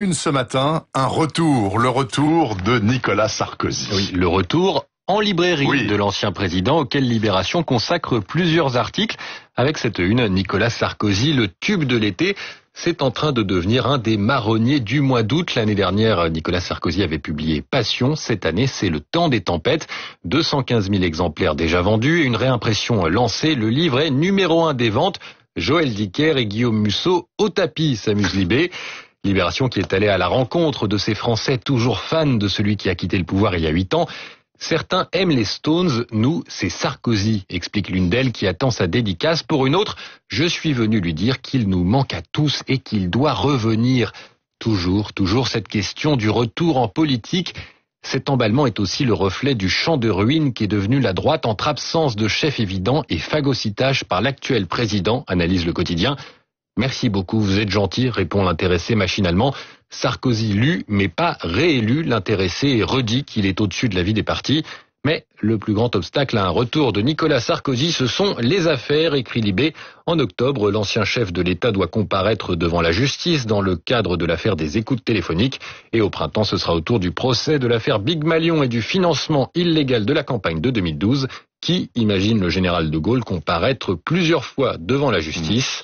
une ce matin, un retour, le retour de Nicolas Sarkozy. Oui, le retour en librairie de l'ancien président auquel Libération consacre plusieurs articles. Avec cette une, Nicolas Sarkozy, le tube de l'été, c'est en train de devenir un des marronniers du mois d'août. L'année dernière, Nicolas Sarkozy avait publié Passion. Cette année, c'est le temps des tempêtes. 215 000 exemplaires déjà vendus et une réimpression lancée. Le livre est numéro un des ventes. Joël Dicker et Guillaume Musso au tapis, s'amuse Libé. Libération qui est allée à la rencontre de ces Français toujours fans de celui qui a quitté le pouvoir il y a huit ans. Certains aiment les Stones, nous, c'est Sarkozy, explique l'une d'elles qui attend sa dédicace. Pour une autre, je suis venu lui dire qu'il nous manque à tous et qu'il doit revenir. Toujours, toujours cette question du retour en politique. Cet emballement est aussi le reflet du champ de ruines qui est devenu la droite entre absence de chef évident et phagocytage par l'actuel président, analyse le quotidien. Merci beaucoup, vous êtes gentil, répond l'intéressé machinalement. Sarkozy lu mais pas réélu. L'intéressé redit qu'il est au-dessus de la vie des partis. Mais le plus grand obstacle à un retour de Nicolas Sarkozy, ce sont les affaires, écrit Libé. En octobre, l'ancien chef de l'État doit comparaître devant la justice dans le cadre de l'affaire des écoutes téléphoniques. Et au printemps, ce sera autour du procès de l'affaire Big Malion et du financement illégal de la campagne de 2012. Qui imagine le général de Gaulle comparaître plusieurs fois devant la justice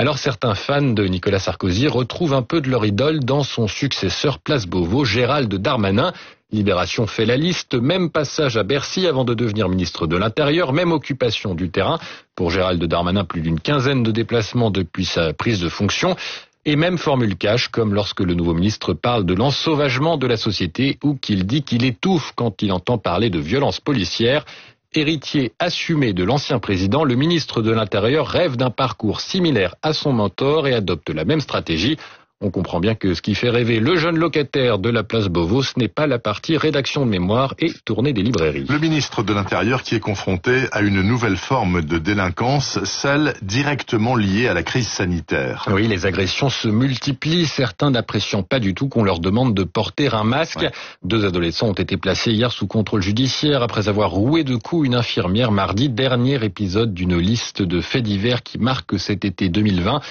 alors certains fans de Nicolas Sarkozy retrouvent un peu de leur idole dans son successeur Place Beauvau, Gérald Darmanin. Libération fait la liste, même passage à Bercy avant de devenir ministre de l'Intérieur, même occupation du terrain. Pour Gérald Darmanin, plus d'une quinzaine de déplacements depuis sa prise de fonction et même formule cash, comme lorsque le nouveau ministre parle de l'ensauvagement de la société ou qu'il dit qu'il étouffe quand il entend parler de violence policière. Héritier assumé de l'ancien président, le ministre de l'Intérieur rêve d'un parcours similaire à son mentor et adopte la même stratégie on comprend bien que ce qui fait rêver le jeune locataire de la place Beauvau, ce n'est pas la partie rédaction de mémoire et tournée des librairies. Le ministre de l'Intérieur qui est confronté à une nouvelle forme de délinquance, celle directement liée à la crise sanitaire. Oui, les agressions se multiplient, certains n'apprécient pas du tout qu'on leur demande de porter un masque. Deux adolescents ont été placés hier sous contrôle judiciaire après avoir roué de coups une infirmière mardi, dernier épisode d'une liste de faits divers qui marque cet été 2020.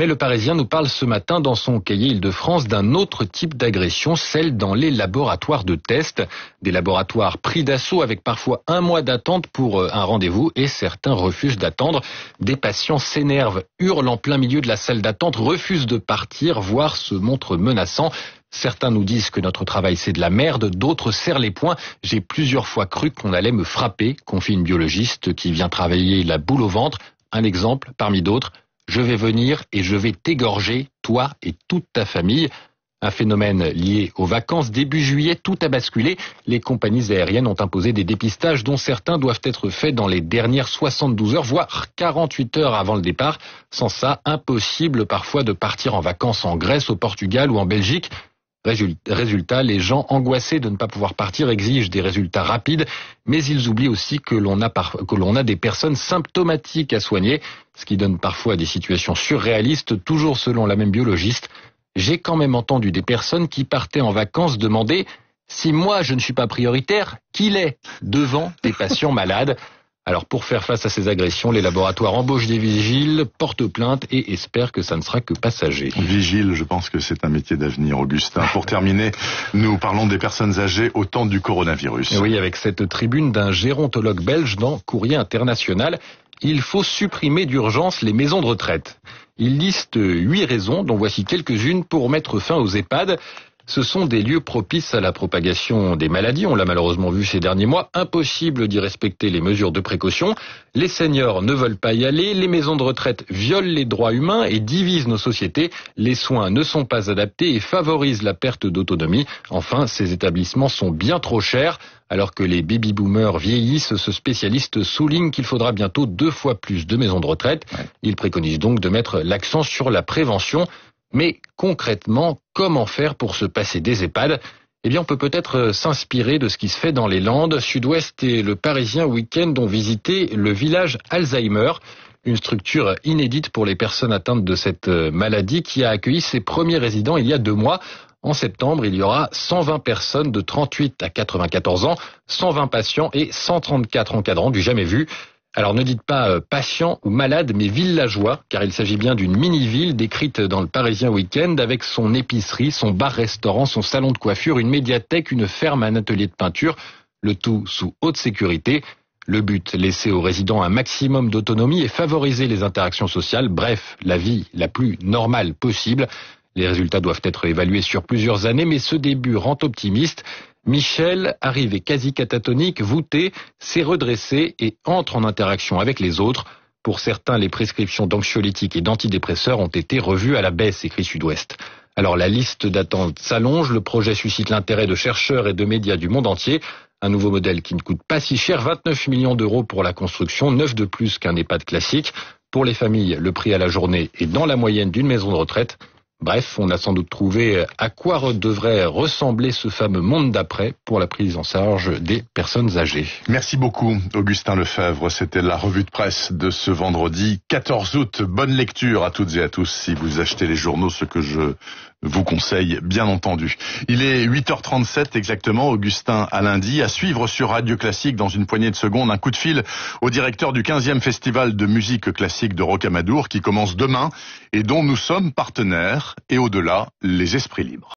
Mais le Parisien nous parle ce matin dans son cahier Île-de-France d'un autre type d'agression, celle dans les laboratoires de tests. Des laboratoires pris d'assaut avec parfois un mois d'attente pour euh, un rendez-vous et certains refusent d'attendre. Des patients s'énervent, hurlent en plein milieu de la salle d'attente, refusent de partir, voire se montrent menaçants. Certains nous disent que notre travail c'est de la merde, d'autres serrent les poings. J'ai plusieurs fois cru qu'on allait me frapper, confie une biologiste qui vient travailler la boule au ventre. Un exemple parmi d'autres, je vais venir et je vais t'égorger, toi et toute ta famille. Un phénomène lié aux vacances. Début juillet, tout a basculé. Les compagnies aériennes ont imposé des dépistages dont certains doivent être faits dans les dernières 72 heures, voire 48 heures avant le départ. Sans ça, impossible parfois de partir en vacances en Grèce, au Portugal ou en Belgique. Résultat, les gens angoissés de ne pas pouvoir partir exigent des résultats rapides, mais ils oublient aussi que l'on a, des personnes symptomatiques à soigner, ce qui donne parfois des situations surréalistes, toujours selon la même biologiste. J'ai quand même entendu des personnes qui partaient en vacances demander si moi je ne suis pas prioritaire, qui l'est devant des patients malades. Alors pour faire face à ces agressions, les laboratoires embauchent des vigiles, portent plainte et espèrent que ça ne sera que passager. Vigile, je pense que c'est un métier d'avenir, Augustin. Pour terminer, nous parlons des personnes âgées au temps du coronavirus. oui, avec cette tribune d'un gérontologue belge dans Courrier International, il faut supprimer d'urgence les maisons de retraite. Il liste huit raisons, dont voici quelques-unes pour mettre fin aux EHPAD ce sont des lieux propices à la propagation des maladies. On l'a malheureusement vu ces derniers mois. Impossible d'y respecter les mesures de précaution. Les seniors ne veulent pas y aller. Les maisons de retraite violent les droits humains et divisent nos sociétés. Les soins ne sont pas adaptés et favorisent la perte d'autonomie. Enfin, ces établissements sont bien trop chers. Alors que les baby boomers vieillissent, ce spécialiste souligne qu'il faudra bientôt deux fois plus de maisons de retraite. Il préconise donc de mettre l'accent sur la prévention. Mais concrètement, comment faire pour se passer des EHPAD eh bien, on peut peut-être euh, s'inspirer de ce qui se fait dans les Landes, Sud-Ouest et le Parisien Week-end ont visité le village Alzheimer, une structure inédite pour les personnes atteintes de cette euh, maladie qui a accueilli ses premiers résidents il y a deux mois. En septembre, il y aura 120 personnes de 38 à 94 ans, 120 patients et 134 encadrants du jamais vu. Alors ne dites pas euh, patient ou malade, mais villageois, car il s'agit bien d'une mini-ville décrite dans le Parisien Week-end avec son épicerie, son bar-restaurant, son salon de coiffure, une médiathèque, une ferme, un atelier de peinture, le tout sous haute sécurité. Le but, laisser aux résidents un maximum d'autonomie et favoriser les interactions sociales, bref, la vie la plus normale possible. Les résultats doivent être évalués sur plusieurs années, mais ce début rend optimiste. Michel, arrivé quasi catatonique, voûté, s'est redressé et entre en interaction avec les autres. Pour certains, les prescriptions d'anxiolytiques et d'antidépresseurs ont été revues à la baisse, écrit Sud-Ouest. Alors la liste d'attente s'allonge, le projet suscite l'intérêt de chercheurs et de médias du monde entier. Un nouveau modèle qui ne coûte pas si cher, 29 millions d'euros pour la construction, 9 de plus qu'un EHPAD classique. Pour les familles, le prix à la journée est dans la moyenne d'une maison de retraite. Bref, on a sans doute trouvé à quoi devrait ressembler ce fameux monde d'après pour la prise en charge des personnes âgées. Merci beaucoup, Augustin Lefebvre. C'était la revue de presse de ce vendredi 14 août. Bonne lecture à toutes et à tous si vous achetez les journaux, ce que je vous conseille, bien entendu. Il est 8h37 exactement, Augustin à lundi, à suivre sur Radio Classique dans une poignée de secondes, un coup de fil au directeur du 15e Festival de musique classique de Rocamadour qui commence demain et dont nous sommes partenaires et au-delà les esprits libres.